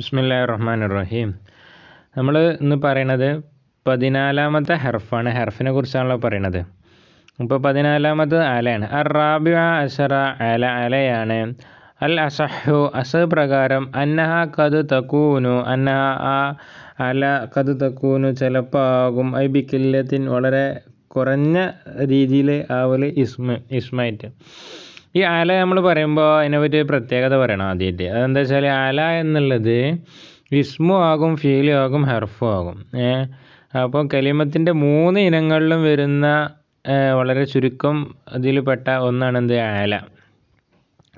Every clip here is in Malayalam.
ബിസ്മില്ലാ റഹ്മാൻ റഹീം നമ്മൾ ഇന്ന് പറയണത് പതിനാലാമത്തെ ഹെർഫാണ് ഹെർഫിനെ കുറിച്ചാണല്ലോ പറയണത് ഇപ്പോൾ പതിനാലാമത് അലയാണ് അർ റാബി അസറ അല അലയാണ് അൽ അസഹു അസ പ്രകാരം അന്നഹ കത് തക്കൂനു അന്നഹ ആ അല കത് തക്കൂനു ചിലപ്പാകും ഐ ബിക്കില്ലത്തിൻ വളരെ കുറഞ്ഞ രീതിയിൽ ആവൽ ഇസ്മ ഇസ്മായിട്ട് ഈ ആല നമ്മൾ പറയുമ്പോൾ അതിനെപ്പറ്റി പ്രത്യേകത പറയണം ആദ്യമായിട്ട് അതെന്താ വെച്ചാൽ ആല എന്നുള്ളത് ഇസ്മു ആകും ഫീലും ആകും ഹർഫും ആകും അപ്പോൾ കലിമത്തിൻ്റെ മൂന്ന് ഇനങ്ങളിലും വരുന്ന വളരെ ചുരുക്കം പെട്ട ഒന്നാണ് എന്ത് ആല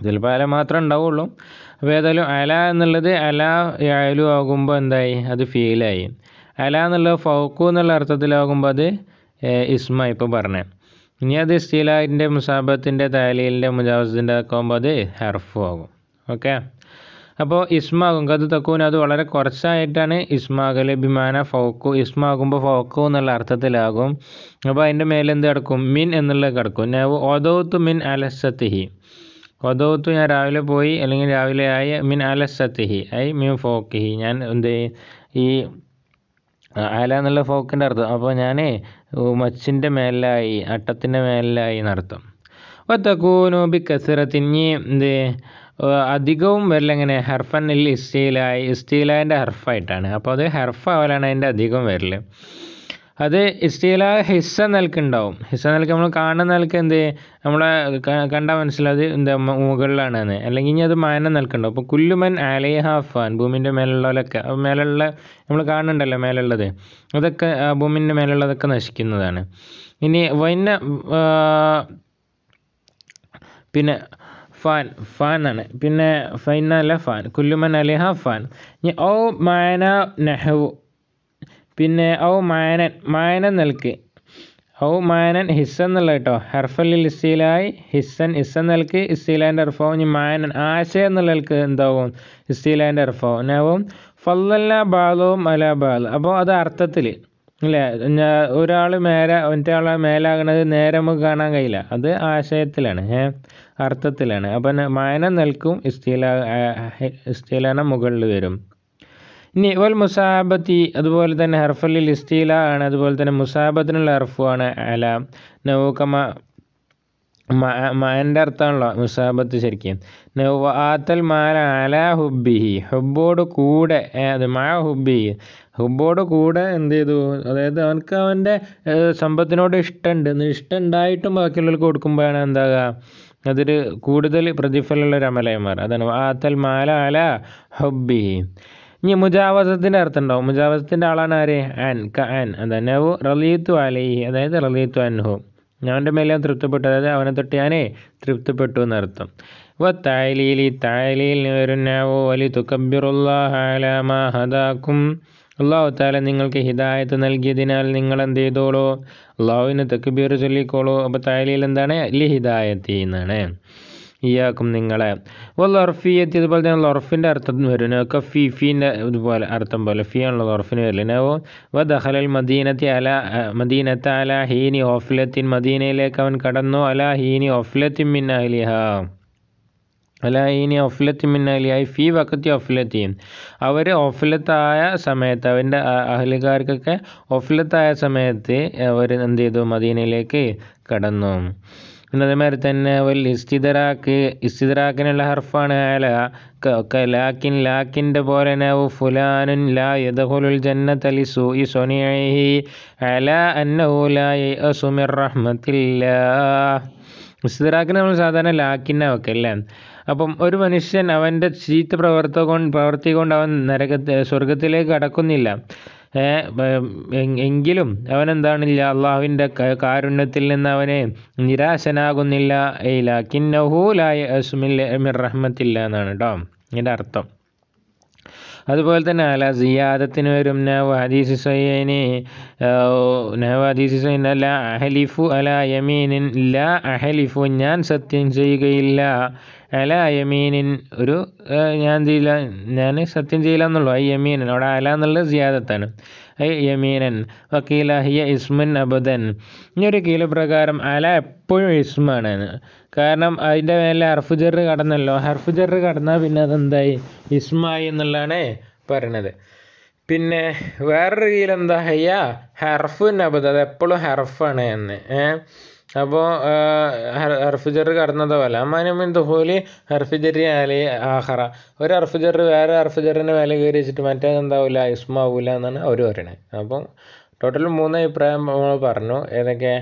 ചിലപ്പോൾ അല മാത്രമേ ഉണ്ടാവുള്ളൂ അപ്പോൾ ഏതായാലും അല എന്നുള്ളത് അല യാലു ആകുമ്പോൾ എന്തായി അത് ഫീലായി അല എന്നുള്ളത് ഫൗക്കു എന്നുള്ള അർത്ഥത്തിലാകുമ്പോൾ അത് ഇസ്മ ഇപ്പോൾ പറഞ്ഞത് ഇനി അത് സ്റ്റീലായിൻ്റെ മുസാബത്തിൻ്റെ തലയിലിൻ്റെ മുജാവസിൻ്റെ ആക്കുമ്പോൾ അത് ഹെർഫും ആകും ഓക്കെ അപ്പോൾ ഇസ്മാകും കത് തക്കൂൻ അത് വളരെ കുറച്ചായിട്ടാണ് ഇസ്മാകൽ ബിമാന ഫോക്കു ഇസ്മാകുമ്പോൾ ഫോക്കു എന്നുള്ള അർത്ഥത്തിലാകും അപ്പോൾ അതിൻ്റെ മേലെ എന്ത് കിടക്കും മിൻ എന്നുള്ളത് കിടക്കും ഞാൻ ഒതോത്ത് മിൻ അലസത്തിഹി ഒതോത്ത് ഞാൻ രാവിലെ പോയി അല്ലെങ്കിൽ രാവിലെ ആയി മിൻ അലസത്തിഹി ഐ മിൻ ഫോക്കിഹി ഞാൻ എന്ത് ഈ അല എന്നുള്ള ഫോക്കിൻ്റെ അർത്ഥം അപ്പോൾ ഞാൻ മച്ചിൻ്റെ മേലായി അട്ടത്തിൻ്റെ മേലായി എന്നർത്ഥം വത്തക്കൂനു ബി കസിറത്തിഞ്ഞി എന്ത് അധികവും വരലെങ്ങനെ ഹർഫൻ ഇൽ ഇസ്റ്റീലായി ഇസ്റ്റീലാൻ്റെ ഹെർഫായിട്ടാണ് അപ്പോൾ അത് ആവലാണ് അതിൻ്റെ അധികം വരല് അത് ഇസ്തില ഹിസ്സ നൽകുണ്ടാവും ഹിസ്സ നിലക്ക് നമ്മൾ കാണുന്ന നിലക്ക് എന്ത് നമ്മളെ കണ്ടാൽ മനസ്സിലാത് എന്താ മുകളിലാണ് എന്ന് അല്ലെങ്കിൽ ഇനി അത് മാന നിലക്കുണ്ടാവും അപ്പോൾ കുല്ലുമൻ അലൈഹ ഹാഫാൻ ഭൂമിൻ്റെ മേലുള്ളവരൊക്കെ മേലുള്ള നമ്മൾ കാണുന്നുണ്ടല്ലോ മേലുള്ളത് അതൊക്കെ ഭൂമിൻ്റെ മേലുള്ളതൊക്കെ നശിക്കുന്നതാണ് ഇനി വൈന പിന്നെ ഫാൻ ഫാൻ ആണ് പിന്നെ ഫൈനല്ല അല്ല ഫാൻ കുല്ലുമൻ അലിഹ ഫാൻ ഓ മാന നെഹവു പിന്നെ ഔ മായനൻ മായനൻ നൽകി ഔ മായനൻ ഹിസ്സ എന്നുള്ള കേട്ടോ ഹെർഫലിൽ ഇസ്സീലായി ഹിസ്സൻ ഇസ്സ നൽകി ഇസ്സീലാൻ്റെ അർഫാവും ഇനി മാനൻ ആശ എന്നുള്ളവർക്ക് എന്താവും ഇസ്സീലാൻ്റെ അർഫാവും ഫല്ലല്ല ബാലവും അല ബാൽ അപ്പോൾ അത് അർത്ഥത്തിൽ അല്ലേ ഒരാൾ മേലെ മറ്റൊരാളെ മേലാകണത് നേരെ നമുക്ക് കാണാൻ കഴിയില്ല അത് ആശയത്തിലാണ് ഏഹ് അർത്ഥത്തിലാണ് അപ്പം മായനം നിൽക്കും ഇസ്തീല ഇസ്തീലാന മുകളിൽ വരും ഇനി വൽ മുസാബത്തി അതുപോലെ തന്നെ ഹർഫലിൽ ഇസ്തീല ആണ് അതുപോലെ തന്നെ മുസാബത്തിനുള്ള ഹർഫുമാണ് അല നൗകമ മാൻ്റെ അർത്ഥമാണല്ലോ മുസാബത്ത് ശരിക്കും ആത്തൽ മാല അല ഹുബിഹി ഹുബോട് കൂടെ അത് മാ ഹുബി ഹുബോട് കൂടെ എന്ത് ചെയ്തു അതായത് അവനക്ക് അവൻ്റെ സമ്പത്തിനോട് ഇഷ്ടമുണ്ട് ഇഷ്ടം ഉണ്ടായിട്ടും ബാക്കിയുള്ളവർക്ക് കൊടുക്കുമ്പോഴാണ് എന്താകുക അതൊരു കൂടുതൽ പ്രതിഫലമുള്ള ഒരു അമലയന്മാർ അതാണ് ആത്തൽ മാല അല ഹുബിഹി ഇനി മുജാവസത്തിൻ്റെ അർത്ഥം ഉണ്ടാവും മുജാവസത്തിൻ്റെ ആളാണ് ആര് ആൻ ക ആൻ അതന്നെ റലീത്തു അലൈഹി അതായത് റലീത്തു അൻഹു ഞാൻ്റെ മേലെ തൃപ്തിപ്പെട്ടു അതായത് അവനെ തൊട്ട് ഞാനേ തൃപ്തിപ്പെട്ടു എന്നർത്ഥം വ തായലീലി തായലീലിന് വരുന്നാവോ വലി തുക്കബിറുല്ലാഹലാമഹദാക്കും അള്ളാഹു താല നിങ്ങൾക്ക് ഹിദായത്ത് നൽകിയതിനാൽ നിങ്ങൾ എന്ത് ചെയ്തോളൂ അള്ളാഹുവിന് തെക്കുബീർ ചൊല്ലിക്കോളൂ അപ്പോൾ തായലിയിൽ എന്താണ് ലി ഹിദായത്തി എന്നാണ് ഇയാക്കും നിങ്ങളെ വല്ല ഉറഫിയത്തി അതുപോലെ തന്നെ ഉറഫിൻ്റെ അർത്ഥം വരും നോക്ക ഫിഫീൻ്റെ ഇതുപോലെ അർത്ഥം പോലെ ഫി ആണല്ലോ ഉറഫിന് വരില്ല നവോ വ ദഹലൽ മദീനത്തെ അല മദീനത്ത് അല ഹീനി ഓഫ്ലത്തിൻ മദീനയിലേക്ക് അവൻ കടന്നു അല ഹീനി ഓഫ്ലത്തിൻ മിൻ അല്ല ഇനി ഒഫ്ലത്തി മിന്നലിയായി ഫീ വക്കത്തി ഒഫ്ലത്തിയും അവർ ഒഫ്ലത്തായ സമയത്ത് അവൻ്റെ അഹലുകാർക്കൊക്കെ ഒഫ്ലത്തായ സമയത്ത് അവർ എന്ത് ചെയ്തു മദീനയിലേക്ക് കടന്നു അതേമാതിരി തന്നെ വൽ ഇസ്തിദറാക്ക് ഇസ്തിദറാക്കിനുള്ള ഹർഫാണ് അല ലാക്കിൻ ലാക്കിൻ്റെ പോലെ നവ് ഫുലാനുൻ ലാ യദഹുലുൽ ജന്നത ലി സൂഇ സുനിഇഹി അല അന്നഹു ലാ യഅസു മിർ ഇസ്തിദറാക്കിന് നമ്മൾ സാധാരണ ലാക്കിനെ വെക്കല്ലേ അപ്പം ഒരു മനുഷ്യൻ അവൻ്റെ ചീത്ത പ്രവർത്ത പ്രവൃത്തി കൊണ്ട് അവൻ നരകത്തെ സ്വർഗത്തിലേക്ക് കടക്കുന്നില്ല എങ്കിലും അവൻ എന്താണില്ല അള്ളാഹുവിൻ്റെ കാരുണ്യത്തിൽ നിന്ന് അവനെ നിരാശനാകുന്നില്ല ലാക്കിന്നഹു കിന്നഹൂലായ അസ്മിൽ റഹ്മത്തില്ല എന്നാണ് കേട്ടോ ഇതിൻ്റെ അർത്ഥം അതുപോലെ തന്നെ അല സിയാദത്തിന് വരും നവാദീസ് സൈനെ നവാദീസ് സൈന ലാ അഹലിഫു അല യമീനിൻ ലാ അഹലിഫു ഞാൻ സത്യം ചെയ്യുകയില്ല അല യമീനിൻ ഒരു ഞാൻ ചെയ്യില്ല ഞാൻ സത്യം ചെയ്യില്ല എന്നുള്ളൂ ഐ യമീനിൻ അവിടെ അല എന്നുള്ളത് സിയാദത്താണ് യമീനൻ വക്കീല ഹിയ ഇസ്മുൻ അബുദൻ ഈ ഒരു കീല പ്രകാരം അല എപ്പോഴും ഇസ്മാണ് കാരണം അതിൻ്റെ മേലെ ഹർഫുജറ് കടന്നല്ലോ ഹർഫുജറ് കടന്നാൽ പിന്നെ അതെന്തായി ഇസ്മായി എന്നുള്ളതാണ് പറയണത് പിന്നെ വേറൊരു കീലെന്താ ഹയ്യ ഹർഫുൻ അബുദ് അത് എപ്പോഴും ഹർഫാണ് എന്ന് ഏഹ് അപ്പോൾ റെഫ്രിജറർ കടന്നത് പോലെ അമ്മാനെ മിന്ത് ഹോലി റെഫ്രിജറി അലി ആഹറ ഒരു റെഫ്രിജറർ വേറെ റെഫ്രിജറിൻ്റെ മേലെ കയറി വെച്ചിട്ട് മറ്റേത് എന്താവില്ല യുസ്മാവില്ല എന്നാണ് അവർ പറയണേ അപ്പം ടോട്ടൽ മൂന്ന് അഭിപ്രായം നമ്മൾ പറഞ്ഞു ഏതൊക്കെ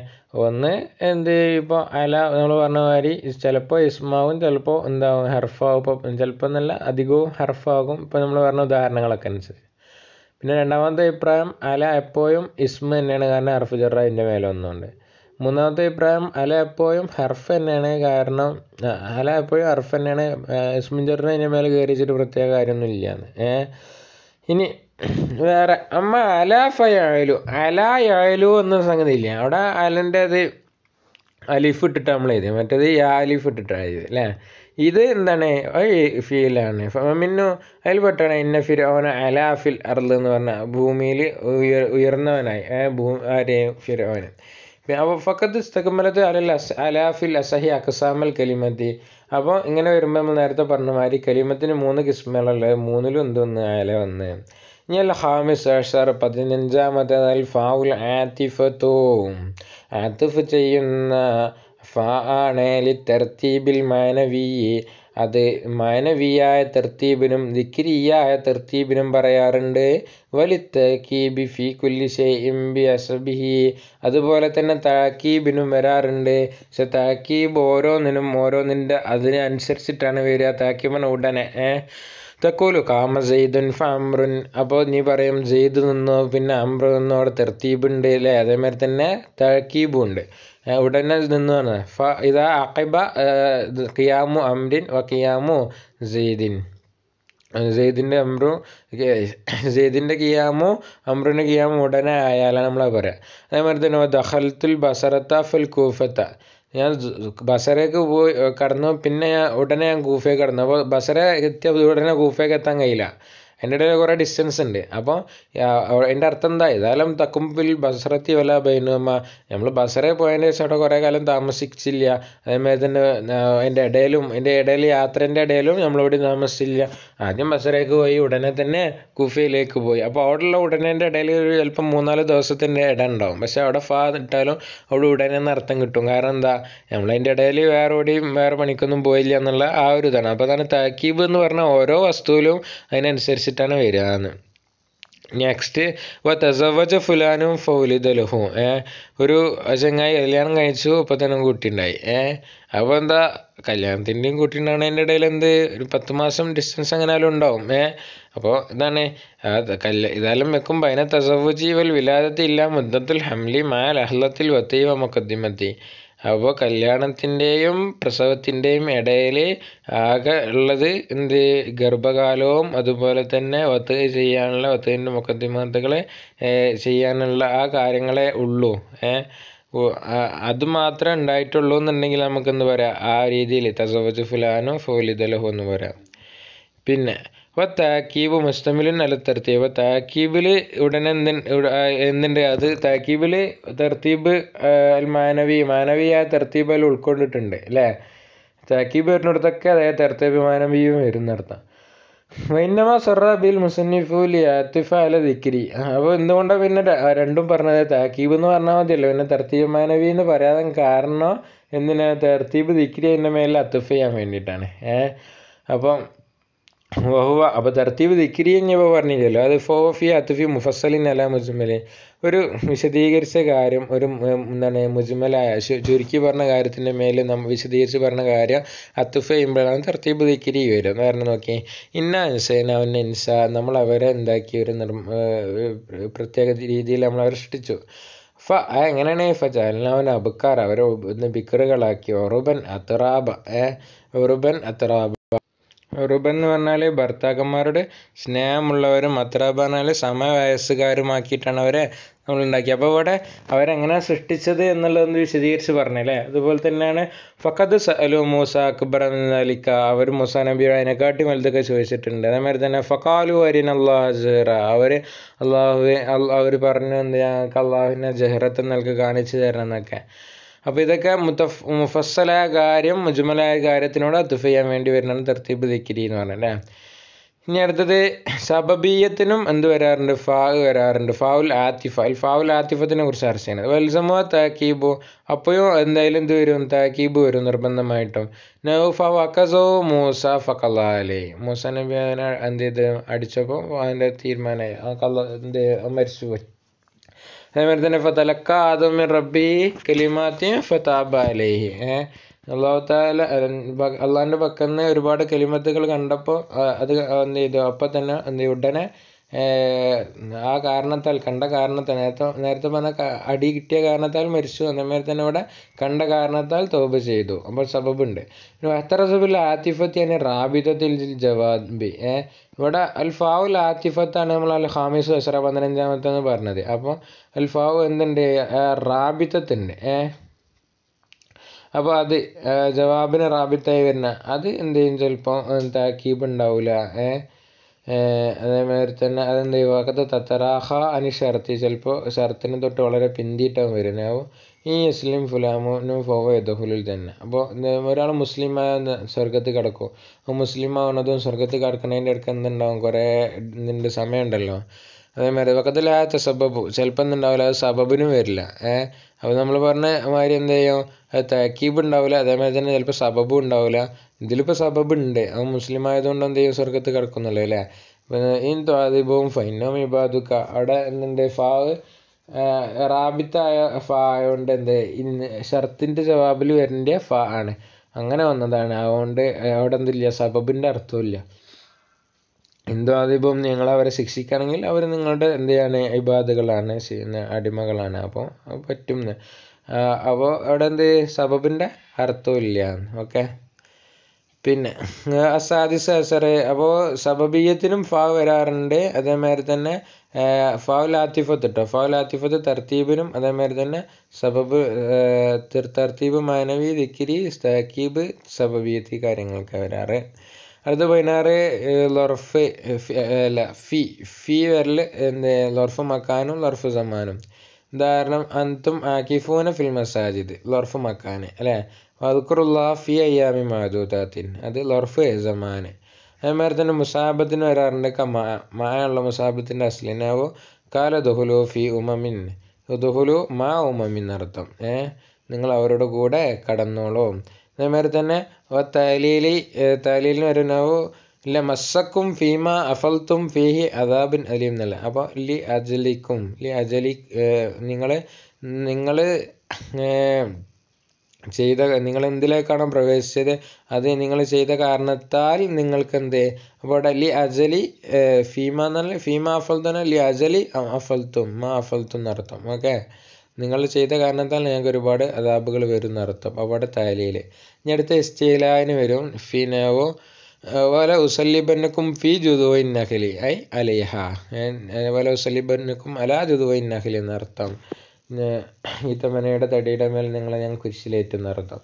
ഒന്ന് എന്ത് ഇപ്പോൾ അല നമ്മൾ പറഞ്ഞ മാതിരി ചിലപ്പോൾ ഇസ്മാവും ചിലപ്പോൾ എന്താവും ഹർഫാവും ഇപ്പോൾ ചിലപ്പോൾ എന്നല്ല അധികവും ഹർഫാകും ഇപ്പോൾ നമ്മൾ പറഞ്ഞ ഉദാഹരണങ്ങളൊക്കെ അനുസരിച്ച് പിന്നെ രണ്ടാമത്തെ അഭിപ്രായം അല എപ്പോഴും ഇസ്മ തന്നെയാണ് കാരണം ഹർഫ് ജറ അതിൻ്റെ മേലെ ഒന്നുണ്ട് മൂന്നാമത്തെ അഭിപ്രായം എപ്പോഴും ഹർഫ് തന്നെയാണ് കാരണം എപ്പോഴും ഹർഫ് തന്നെയാണ് ഇസ്മിൻ ചെറിന് അതിൻ്റെ മേലെ കയറി വെച്ചിട്ട് പ്രത്യേക കാര്യമൊന്നുമില്ല എന്ന് ഇനി വേറെ അമ്മ അലാഫ ഫയാലു അല യാലു എന്ന സംഗതി ഇല്ല അവിടെ അലൻ്റെ അത് അലിഫ് ഇട്ടിട്ട് നമ്മൾ എഴുതി മറ്റേത് അലിഫ് ഇട്ടിട്ടാണ് എഴുതി അല്ലേ ഇത് എന്താണ് ഫീലാണ് മിന്നു പെട്ടാണ് ഇന്ന ഫിരോന അലാഫിൽ അർദ് എന്ന് പറഞ്ഞ ഭൂമിയിൽ ഉയർ ഉയർന്നവനായി ഭൂ ആരെയും ഫിരോവൻ ഫക്കത്ത് ഇസ്തക്മലത്ത് അലൽ അസ് അലാഫിൽ അസഹി അക്സാമൽ കലിമത്തി അപ്പോൾ ഇങ്ങനെ വരുമ്പോൾ നമ്മൾ നേരത്തെ പറഞ്ഞ മാതിരി കലിമത്തിന് മൂന്ന് കിസ്മകളല്ലേ മൂന്നിലും എന്തൊന്ന് അല വന്ന് ഇനി അല്ല ഹാമിസ് അഷർ പതിനഞ്ചാമത്തേത് അൽ ഫാവുൽ ആത്തിഫത്തോ ആത്തിഫ് ചെയ്യുന്ന ഫാ ആണ് ലി തർത്തീബിൽ മാനവീ അത് മാനവിയായ തെർത്തീബിനും ദിക്രിയായ തെർത്തീബിനും പറയാറുണ്ട് വലിത്തക്കീബി ഫി കുല്ലി ഷെയ്ഇം അസബിഹി അതുപോലെ തന്നെ താക്കീബിനും വരാറുണ്ട് പക്ഷെ താക്കീബ് ഓരോന്നിനും ഓരോന്നിൻ്റെ അതിനനുസരിച്ചിട്ടാണ് വരിക താക്കീബിന് ഉടനെ തക്കോലു കാമ സെയ്ദുൻ ഫാമ്രുൻ അപ്പോൾ നീ പറയും സെയ്ദ് നിന്നു പിന്നെ അമ്രു നിന്നു അവിടെ തെർത്തീബുണ്ട് അല്ലേ അതേമാതിരി തന്നെ തഴക്കീബും ഉണ്ട് ഉടനെ നിന്നു ആണ് ഫ ഇതാ അഖിബ ഖിയാമു അംരിൻ വ ഖിയാമു സെയ്ദിൻ സെയ്ദിൻ്റെ അമ്രു സെയ്ദിൻ്റെ കിയാമോ അമ്രുവിൻ്റെ കിയാമോ ഉടനെ ആയാലാണ് നമ്മളെ പറയാം അതേമാതിരി തന്നെ ദഹൽത്തുൽ ബസറത്ത ഫുൽ കൂഫത്ത ഞാൻ ബസറയൊക്കെ പോയി കടന്നു പിന്നെ ഞാൻ ഉടനെ ഞാൻ കൂഫയിൽ കടന്നു അപ്പോൾ ബസറ എത്തിയ ഉടനെ കൂഫയിലേക്ക് എത്താൻ കഴിയില്ല എൻ്റെ ഇടയിൽ കുറേ ഡിസ്റ്റൻസ് ഉണ്ട് അപ്പോൾ എന്റെ അർത്ഥം എന്താ ഏതായാലും തക്കുമ്പിൽ ബസറത്തി വല്ല ബൈനുമ നമ്മൾ ബസറയിൽ പോയതിന് ശേഷം അവിടെ കുറേ കാലം താമസിച്ചില്ല അതേമാതിരി തന്നെ എന്റെ ഇടയിലും എൻ്റെ ഇടയിൽ യാത്രേൻ്റെ ഇടയിലും നമ്മൾ ഇവിടെ താമസിച്ചില്ല ആദ്യം ബസറയ്ക്ക് പോയി ഉടനെ തന്നെ കുഫയിലേക്ക് പോയി അപ്പോൾ അവിടെയുള്ള ഉടനേൻ്റെ ഇടയിൽ ഒരു ചിലപ്പോൾ മൂന്നാല് ദിവസത്തിൻ്റെ ഇട ഉണ്ടാവും പക്ഷേ അവിടെ ഫാ ഇട്ടാലും അവിടെ ഉടനെ അർത്ഥം കിട്ടും കാരണം എന്താ നമ്മളതിൻ്റെ ഇടയിൽ വേറെ എവിടെയും വേറെ പണിക്കൊന്നും പോയില്ല എന്നുള്ള ആ ഒരു ഇതാണ് അപ്പോൾ തന്നെ താക്കീബ് എന്ന് പറഞ്ഞാൽ ഓരോ വസ്തുവിലും അതിനനുസരിച്ച് വെച്ചിട്ടാണ് വരികയെന്ന് നെക്സ്റ്റ് വ തസവജ ഫുലാനും ഫൗലിദ ലഹു ഏ ഒരു ചങ്ങായി കല്യാണം കഴിച്ചു ഇപ്പം തന്നെ കുട്ടി ഉണ്ടായി ഏ അപ്പോൾ എന്താ കല്യാണത്തിൻ്റെയും കുട്ടി ഉണ്ടാകുന്നതിൻ്റെ ഇടയിൽ എന്ത് ഒരു പത്ത് മാസം ഡിസ്റ്റൻസ് എങ്ങനെയാലും ഉണ്ടാവും ഏ അപ്പോൾ ഇതാണ് കല്യ ഇതാലും വെക്കും അതിനെ തസവുജി വൽ വിലാദത്തിൽ ഇല്ല മുദ്ദത്തുൽ ഹംലി മാൽ ലഹ്ലത്തിൽ വത്തി വ മുഖദ്ദിമത്തി അപ്പോൾ കല്യാണത്തിൻ്റെയും പ്രസവത്തിൻ്റെയും ഇടയിൽ ആകെ ഉള്ളത് എന്ത് ഗർഭകാലവും അതുപോലെ തന്നെ ഒത്ത് ചെയ്യാനുള്ള വത്തുവിൻ്റെ മുക്കദ്ദിമാത്തുകളെ ചെയ്യാനുള്ള ആ കാര്യങ്ങളെ ഉള്ളൂ അത് മാത്രമേ ഉണ്ടായിട്ടുള്ളൂ എന്നുണ്ടെങ്കിൽ നമുക്കെന്ത് പറയാം ആ രീതിയിൽ തസവജ് ഫുലാനോ ഫോലിദലഹോ എന്ന് പറയാം പിന്നെ വ താക്കീബ് മുസ്തമിലിൻ അല്ല തർത്തീബ് താക്കീബിൽ ഉടനെ എന്തുണ്ട് അത് താക്കീബിൽ തർത്തീബ് അൽ മാനവി ആ തർത്തീബ് അതിൽ ഉൾക്കൊണ്ടിട്ടുണ്ട് അല്ലേ താക്കീബ് വരുന്നിടത്തൊക്കെ അതായത് തർത്തീബ് മാനവിയും വരുന്നിടത്താണ് വൈന്നമ സൊറ ബിൽ മുസന്നിഫുലി ആത്തിഫ അല ദിക്രി അപ്പോൾ എന്തുകൊണ്ടാണ് പിന്നെ രണ്ടും പറഞ്ഞത് താക്കീബ് എന്ന് പറഞ്ഞാൽ മതിയല്ലോ പിന്നെ തർത്തീബ് മാനവി എന്ന് പറയാൻ കാരണം എന്തിനാ തർത്തീബ് ദിക്രി എൻ്റെ മേലിൽ അത്തുഫ് ചെയ്യാൻ വേണ്ടിയിട്ടാണ് ഏഹ് അപ്പം വഹുവ അപ്പൊ തർത്തീബ് ദിക്രിയും ഞാൻ പറഞ്ഞില്ലല്ലോ അത് ഫോഫി അത്തുഫി മുഫസലിൻ അല മുജ്മലിൻ ഒരു വിശദീകരിച്ച കാര്യം ഒരു എന്താണ് മുജ്മലായ ചുരുക്കി പറഞ്ഞ കാര്യത്തിൻ്റെ മേൽ നമ്മൾ വിശദീകരിച്ച് പറഞ്ഞ കാര്യം അത്തുഫ് ചെയ്യുമ്പോഴാണ് തർത്തീബ് ദിക്രി വരും കാരണം നോക്കി ഇന്ന അനുസൈന അവൻ ഇൻസ നമ്മൾ അവരെ എന്താക്കി ഒരു നിർ പ്രത്യേക രീതിയിൽ നമ്മൾ അവരെ സൃഷ്ടിച്ചു ഫ എങ്ങനെയാണ് ഫ അവൻ അബുക്കാർ അവരെ ബിക്കറുകളാക്കി ഒറുബൻ അത്രാബ ഏ ഒറുബൻ അത്രാബ റുബൻ എന്ന് പറഞ്ഞാൽ ഭർത്താക്കന്മാരുടെ സ്നേഹമുള്ളവരും അത്ര പറഞ്ഞാൽ സമവയസ്സുകാരുമാക്കിയിട്ടാണ് അവരെ നമ്മൾ ഉണ്ടാക്കിയത് അപ്പോൾ ഇവിടെ അവരെങ്ങനെ സൃഷ്ടിച്ചത് എന്നുള്ളത് വിശദീകരിച്ച് പറഞ്ഞല്ലേ അതുപോലെ തന്നെയാണ് ഫക്കത്ത് സലു മൂസ അക്ബർ അലിക്ക അവർ മൂസ നബി അതിനെക്കാട്ടി വലുതൊക്കെ ചോദിച്ചിട്ടുണ്ട് അതേമാതിരി തന്നെ ഫക്കാലു അരിൻ അള്ളാഹ് ജഹ്റ അവർ അള്ളാഹു അവർ പറഞ്ഞു എന്താ ഞങ്ങൾക്ക് അള്ളാഹുവിനെ ജഹ്റത്ത് നിങ്ങൾക്ക് കാണിച്ചു തരണം എന്നൊക്കെ അപ്പോൾ ഇതൊക്കെ മുത്തഫ് മുഫസ്സലായ കാര്യം മുജ്മലായ കാര്യത്തിനോട് അത്തുഫ് ചെയ്യാൻ വേണ്ടി വരുന്നതാണ് തർത്തീബ് ദിക്കിരി എന്ന് പറഞ്ഞത് അല്ലേ ഇനി അടുത്തത് സബബീയത്തിനും എന്ത് വരാറുണ്ട് ഫാവ് വരാറുണ്ട് ഫാവുൽ ആത്തിഫ അൽ ഫാവുൽ ആത്തിഫത്തിനെ കുറിച്ച് ചർച്ച ചെയ്യുന്നത് വത്സമോ താക്കീബു അപ്പോയോ എന്തായാലും എന്ത് വരും താക്കീബ് വരും നിർബന്ധമായിട്ടും നൗ അക്കസോ മൂസ ഫക്കല്ലാലേ മൂസ നബി അതിനെ എന്ത് ചെയ്ത് അടിച്ചപ്പോൾ അതിൻ്റെ തീരുമാനമായി കള്ള എന്ത് മരിച്ചു പോയി അതേമാതിരി തന്നെ ഫതലക്ക ആദം റബ്ബി കലിമാത്തിയും ഫതാബ അലൈഹി ഏഹ് അള്ളാഹു താല അള്ളാഹിൻ്റെ പക്കന്ന് ഒരുപാട് കലിമത്തുകൾ കണ്ടപ്പോൾ അത് എന്ത് ചെയ്തു അപ്പം തന്നെ എന്ത് ഉടനെ ആ കാരണത്താൽ കണ്ട കാരണത്താൽ നേരത്തെ നേരത്തെ പറഞ്ഞ അടി കിട്ടിയ കാരണത്താൽ മരിച്ചു അതേമാതിരി തന്നെ ഇവിടെ കണ്ട കാരണത്താൽ തൗബ ചെയ്തു അപ്പോൾ സബബുണ്ട് അത്തറസുബിൽ ആത്തിഫത്തിയാണ് റാബിതത്തിൽ ജവാബി ഇവിടെ അൽഫാവുൽ ആത്തിഫത്താണ് നമ്മൾ അൽ ഹാമിസ് അസറ പന്ത്രഞ്ചാമത്തെ എന്ന് പറഞ്ഞത് അപ്പോൾ അൽഫാവു എന്തുണ്ട് റാബിത്തത്തിൻ്റെ ഏ അപ്പോൾ അത് ജവാബിന് റാബിത്തായി വരുന്ന അത് എന്ത് ചെയ്യും ചിലപ്പോൾ താക്കീബ് ഉണ്ടാവില്ല ഏഹ് അതേമാതിരി തന്നെ അതെന്ത് യുവാക്കത്ത് തത്തറാഹ അനി ഷർത്തി ചിലപ്പോൾ ഷർത്തിന് തൊട്ട് വളരെ പിന്തിയിട്ടാവും വരുന്നതാവും ഈ മുസ്ലിം ഫുലാമുനു ഫോവ യദഹുലിൽ തന്നെ അപ്പോൾ ഒരാൾ മുസ്ലിമായ സ്വർഗത്തിൽ കിടക്കും അപ്പോൾ മുസ്ലിം ആവുന്നതും സ്വർഗത്തിൽ കിടക്കുന്നതിൻ്റെ ഇടയ്ക്ക് എന്തുണ്ടാവും കുറേ ഇതിൻ്റെ സമയമുണ്ടല്ലോ അതേമാതിരി വക്കത്തിൽ ആ സബബു ചിലപ്പോൾ എന്തുണ്ടാവില്ല അത് സബബിനും വരില്ല ഏഹ് അപ്പോൾ നമ്മൾ പറഞ്ഞ മാതിരി എന്ത് ചെയ്യും അത് തക്കീബ് ഉണ്ടാവില്ല അതേമാതിരി തന്നെ ചിലപ്പോൾ സബബും ഉണ്ടാവില്ല ഇതിലിപ്പോൾ സബബുണ്ട് അവൻ മുസ്ലിം ആയതുകൊണ്ട് എന്ത് ചെയ്യും സ്വർഗത്ത് കിടക്കുന്നുള്ളൂ അല്ലേ പിന്നെ ഇൻ ഇബാദുക്ക അവിടെ എന്തുണ്ട് ഫാവ് റാബിത്തായ ഫാ ആയതുകൊണ്ട് എന്ത് ഇന്ന് ഷർത്തിൻ്റെ ജവാബിൽ വരേണ്ട ഫാ ആണ് അങ്ങനെ വന്നതാണ് അതുകൊണ്ട് അവിടെ എന്തില്ല സബബിൻ്റെ അർത്ഥമില്ല ഹിന്ദുവാദിപം നിങ്ങൾ അവരെ ശിക്ഷിക്കുകയാണെങ്കിൽ അവർ നിങ്ങളുടെ എന്ത് ചെയ്യാണ് ഇബാദുകളാണ് ചെയ്യുന്ന അടിമകളാണ് അപ്പോൾ പറ്റും അപ്പോൾ അവിടെ എന്ത് സബബിൻ്റെ അർത്ഥമില്ല ഓക്കെ പിന്നെ അസാദി അസറ് അപ്പോൾ സബബിയത്തിനും ഫാവ് വരാറുണ്ട് അതേമാതിരി തന്നെ ഫാവ് ലാത്തിഫത്ത് കേട്ടോ ഫാവ് ലാത്തിഫത്ത് തർത്തീബിനും അതേമാതിരി തന്നെ സബബ് തർത്തീബ് മാനവി ദിക്കിരി തക്കീബ് സബബിയത്തി കാര്യങ്ങളൊക്കെ വരാറ് അടുത്ത പതിനാറ് ലൊർഫ് അല്ല ഫി ഫി വരൽ എന്ത് ലൊർഫ് മക്കാനും ലൊർഫ് സമാനും ഉദാഹരണം അന്തും ആക്കിഫൂന ഫിൽ മസാജിദ് ലൊർഫ് മക്കാന് അല്ലേ വൽക്കുറുല്ലാ ഫി അയ്യാമി മാജൂദാത്തിൻ അത് ലൊർഫ് സമാന് അതേമാതിരി തന്നെ മുസാബത്തിന് വരാറുണ്ട് മായുള്ള മുസാബത്തിൻ്റെ അസ്ലിനാവോ കാല ദുഹുലു ഫി ഉമമിൻ ദുഹുലു മാ ഉമമിൻ അർത്ഥം ഏ നിങ്ങൾ അവരുടെ കൂടെ കടന്നോളൂ അതേമാതിരി തന്നെ തലീലി തലീലിന് വരുന്നാവോ ഇല്ല മസ്സക്കും ഫീമ അഫൽത്തും ഫീഹി അദാബിൻ അലീം എന്നല്ല അപ്പോൾ ലി അജലിക്കും ലി അജലി നിങ്ങൾ നിങ്ങൾ ചെയ്ത നിങ്ങൾ എന്തിലേക്കാണോ പ്രവേശിച്ചത് അത് നിങ്ങൾ ചെയ്ത കാരണത്താൽ നിങ്ങൾക്ക് എന്ത് അപ്പോൾ അജലി ഫീമ എന്നല്ല ഫീമ അഫൽത്തുന ലി അജലി അഫൽത്തും മാ അഫൽത്തും എന്നർത്ഥം ഓക്കെ നിങ്ങൾ ചെയ്ത കാരണത്താൽ ഞങ്ങൾക്ക് ഒരുപാട് അതാബുകൾ വരും എന്നർത്ഥം അവിടെ താലിയിൽ ഇനി അടുത്ത ഇസ്റ്റീലായന് വരും ഫിനവോ വല ഉസല്ലിബന്നക്കും ഫി ജുദുവൈൻ നഖലി ഐ അലിഹ വല ഉസല്ലിബന്നക്കും അല ജുദുവൈൻ നഖലി എന്നർത്ഥം ഈത്തപ്പനയുടെ തടിയുടെ മേൽ നിങ്ങളെ ഞാൻ കുരിശിലേറ്റുന്നർത്ഥം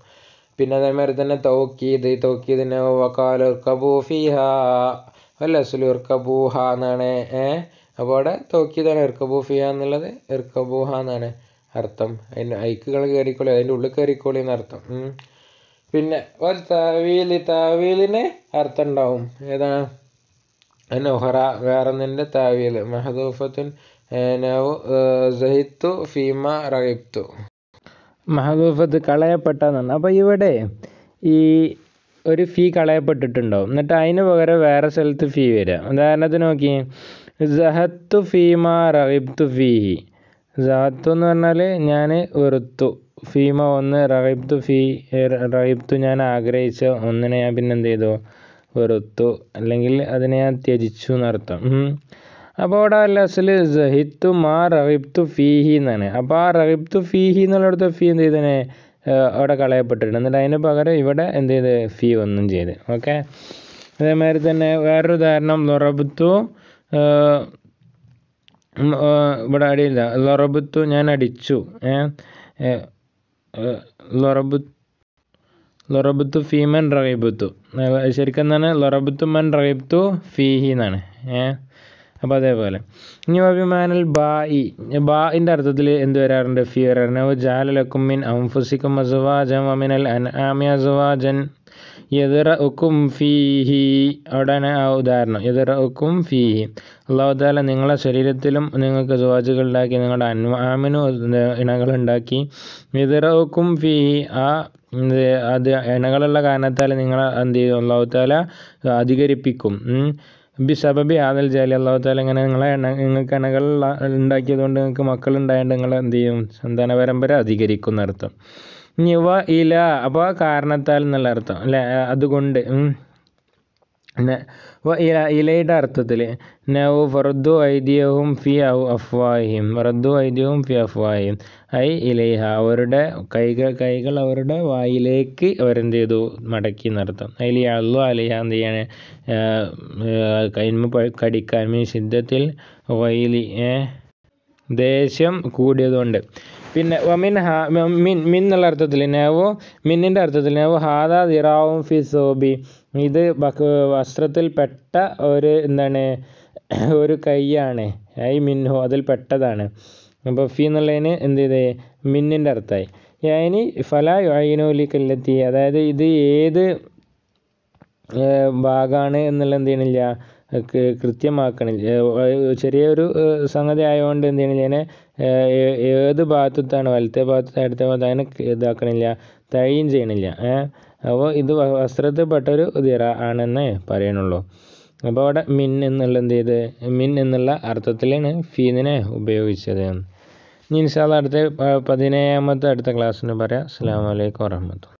പിന്നെ അതേമാതിരി തന്നെ തൗക്കീദ് തൗക്കീദിന് വക്കാലുർക്കബൂ ഫിഹ എന്നാണ് ഏ അപ്പോൾ അവിടെ തൗക്കീദാണ് ഇർക്കബൂ എന്നുള്ളത് ഇർക്കബൂഹ എന്നാണ് അർത്ഥം അതിൻ്റെ ഐക്കുകൾ കയറിക്കോളി അതിൻ്റെ ഉള്ളിൽ കയറിക്കോളി എന്നർത്ഥം പിന്നെ ഒരു താവീൽ താവീലിന് അർത്ഥം ഉണ്ടാവും ഏതാണ് വേറെ വേറൊന്നിൻ്റെ താവീൽ മെഹദൂഫത്തുൻ ನಾವು ಜಹಿತ್ತು ಫೀಮಾ ರಗಿಬ್ತು മഹദൂഫത്ത് കളയപ്പെട്ടതെന്നാണ് അപ്പോൾ ഇവിടെ ഈ ഒരു ഫീ കളയപ്പെട്ടിട്ടുണ്ടാവും എന്നിട്ട് അതിന് പകരം വേറെ സ്ഥലത്ത് ഫീ വരിക ഉദാഹരണത്തിന് നോക്കി ജഹത്തു ഫീമ റഹിബ്തു ഫീ ജഹത്തു എന്ന് പറഞ്ഞാൽ ഞാൻ വെറുത്തു ഫീമ ഒന്ന് റഹിബ്തു ഫീ റഹിബ്തു ഞാൻ ആഗ്രഹിച്ച ഒന്നിനെ ഞാൻ പിന്നെ ചെയ്തു വെറുത്തു അല്ലെങ്കിൽ അതിനെ ഞാൻ ത്യജിച്ചു എന്നർത്ഥം അപ്പോൾ അവിടെ അല്ല അസല് സഹിത്തു മാ റഹിബ്തു ഫീഹി എന്നാണ് അപ്പോൾ ആ റഹിബ്തു ഫീഹി എന്നുള്ളടത്ത് ഫീ എന്ത് ചെയ്തേനെ അവിടെ കളയപ്പെട്ടിട്ടുണ്ട് എന്നിട്ട് അതിന് പകരം ഇവിടെ എന്ത് ചെയ്ത് ഫീ ഒന്നും ചെയ്ത് ഓക്കെ അതേമാതിരി തന്നെ വേറൊരു ഉദാഹരണം ലൊറബത്തു ഇവിടെ അടിയില്ല ലൊറബത്തു ഞാൻ അടിച്ചു ലൊറബു ലൊറബത്തു ഫീമൻ റഹീബത്തു ശരിക്കും എന്താണ് ലൊറബത്തു മൻ റഹിബ്തു ഫീഹി എന്നാണ് ഏഹ് അപ്പോൾ അതേപോലെ ഇനി അഭിമാനൽ ബാ ഇ ബാഇൻ്റെ അർത്ഥത്തിൽ എന്ത് വരാറുണ്ട് ഫിയർ അനവ് ജാലലക്കും മിൻ അംഫുസിക്കും അസുവാജം അമിനൽ അനാമി അസുവാജൻ എതിറ ഉക്കും ഫീഹി അവിടെ ഉദാഹരണം എതിറ ഉക്കും ഫീഹി അള്ളാഹുദാല താല നിങ്ങളെ ശരീരത്തിലും നിങ്ങൾക്ക് സുവാചകൾ ഉണ്ടാക്കി നിങ്ങളുടെ അൻവാമിനും ഇണകൾ ഉണ്ടാക്കി എതിറ ഉക്കും ഫീഹി ആ അത് ഇണകളുള്ള കാരണത്താൽ നിങ്ങളെ എന്ത് ചെയ്യും അള്ളാഹുദാല താല അധികരിപ്പിക്കും ബിസബബി ആദൽ ജാലി അള്ളാഹു തആല ഇങ്ങനെ നിങ്ങളെ നിങ്ങൾക്ക് ഇണകൾ ഉണ്ടാക്കിയത് കൊണ്ട് നിങ്ങൾക്ക് മക്കൾ ഉണ്ടായതുകൊണ്ട് നിങ്ങൾ എന്ത് ചെയ്യും സന്താന പരമ്പര അധികരിക്കും അർത്ഥം ഇവ ഇല അപ്പോൾ കാരണത്താൽ എന്നുള്ള അർത്ഥം അല്ലേ അതുകൊണ്ട് വ ഇല ഇലയുടെ അർത്ഥത്തിൽ നൗ ഫർദു ഐദ്യവും ഫി അഫ്വാഹിം റദ്ദു ഐദ്യവും ഫി അഫ്വാഹിം ഐ ഇലൈഹ അവരുടെ കൈകൾ കൈകൾ അവരുടെ വായിലേക്ക് അവരെന്ത് ചെയ്തു മടക്കി എന്നർത്ഥം അതിൽ അള്ളു അലിഹ എന്ത് ചെയ്യാണ് കൈമ കടിക്കാൻ മീൻ സിദ്ധത്തിൽ വൈലി ദേഷ്യം കൂടിയതുകൊണ്ട് പിന്നെ വമിൻ ഹാ മിൻ മിൻ എന്നുള്ള അർത്ഥത്തിൽ നവോ മിന്നിൻ്റെ അർത്ഥത്തിൽ നവോ ഹാദാ ദിറാവും ഫി സോബി ഇത് വസ്ത്രത്തിൽ പെട്ട ഒരു എന്താണ് ഒരു കയ്യാണ് ഐ മിന്നു അതിൽ പെട്ടതാണ് അപ്പോൾ ഫീ എന്നുള്ളതിന് എന്ത് ചെയ്ത് മിന്നിൻ്റെ അർത്ഥമായി ഇനി ഫല യുഅയിനുലി കല്ലെത്തി അതായത് ഇത് ഏത് ഭാഗമാണ് എന്നുള്ള എന്ത് ചെയ്യണില്ല കൃത്യമാക്കണില്ല ചെറിയൊരു സംഗതി ആയതുകൊണ്ട് എന്ത് ചെയ്യണില്ല അതിനെ ഏത് ഭാഗത്താണ് വലത്തെ ഭാഗത്ത് അടുത്ത ഭാഗത്ത് അതിനെ ഇതാക്കണില്ല തയ്യും ചെയ്യണില്ല അപ്പോൾ ഇത് വസ്ത്രത്തിൽ പെട്ടൊരു ദിറ ആണെന്നേ പറയണുള്ളൂ അപ്പോൾ അവിടെ മിൻ എന്നുള്ള എന്ത് ചെയ്ത് മിൻ എന്നുള്ള അർത്ഥത്തിലാണ് ഫീനിനെ ഉപയോഗിച്ചത് ഇനി ഇൻഷാല്ല അടുത്ത പതിനേഴാമത്തെ അടുത്ത ക്ലാസ്സിന് പറയാം അസ്സാം വലൈക്കും വരഹമത്തു